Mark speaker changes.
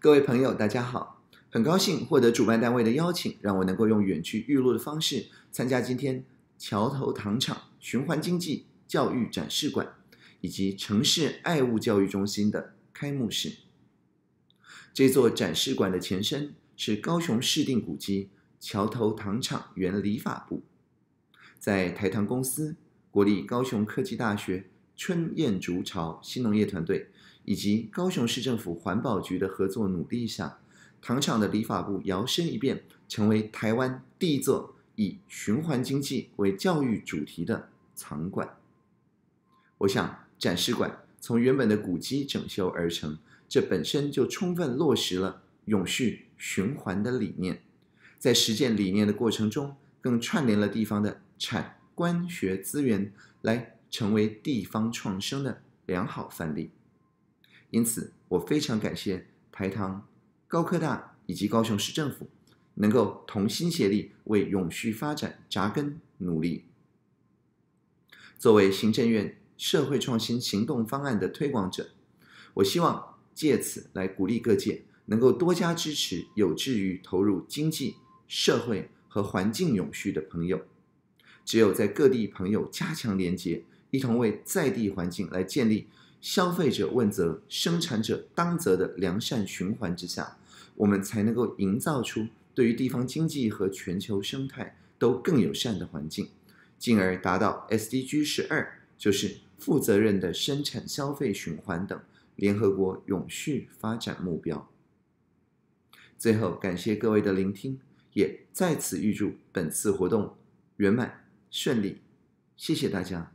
Speaker 1: 各位朋友，大家好！很高兴获得主办单位的邀请，让我能够用远去玉露的方式参加今天桥头糖厂循环经济教育展示馆以及城市爱物教育中心的开幕式。这座展示馆的前身是高雄市定古迹桥头糖厂原理法部，在台糖公司国立高雄科技大学。春燕竹巢新农业团队以及高雄市政府环保局的合作努力下，糖厂的理法部摇身一变，成为台湾第一座以循环经济为教育主题的场馆。我想，展示馆从原本的古迹整修而成，这本身就充分落实了永续循环的理念。在实践理念的过程中，更串联了地方的产官学资源来。成为地方创生的良好范例，因此我非常感谢台糖、高科大以及高雄市政府能够同心协力为永续发展扎根努力。作为行政院社会创新行动方案的推广者，我希望借此来鼓励各界能够多加支持有志于投入经济社会和环境永续的朋友。只有在各地朋友加强连接，一同为在地环境来建立消费者问责、生产者当责的良善循环之下，我们才能够营造出对于地方经济和全球生态都更友善的环境，进而达到 SDG 十二，就是负责任的生产消费循环等联合国永续发展目标。最后，感谢各位的聆听，也再次预祝本次活动圆满顺利。谢谢大家。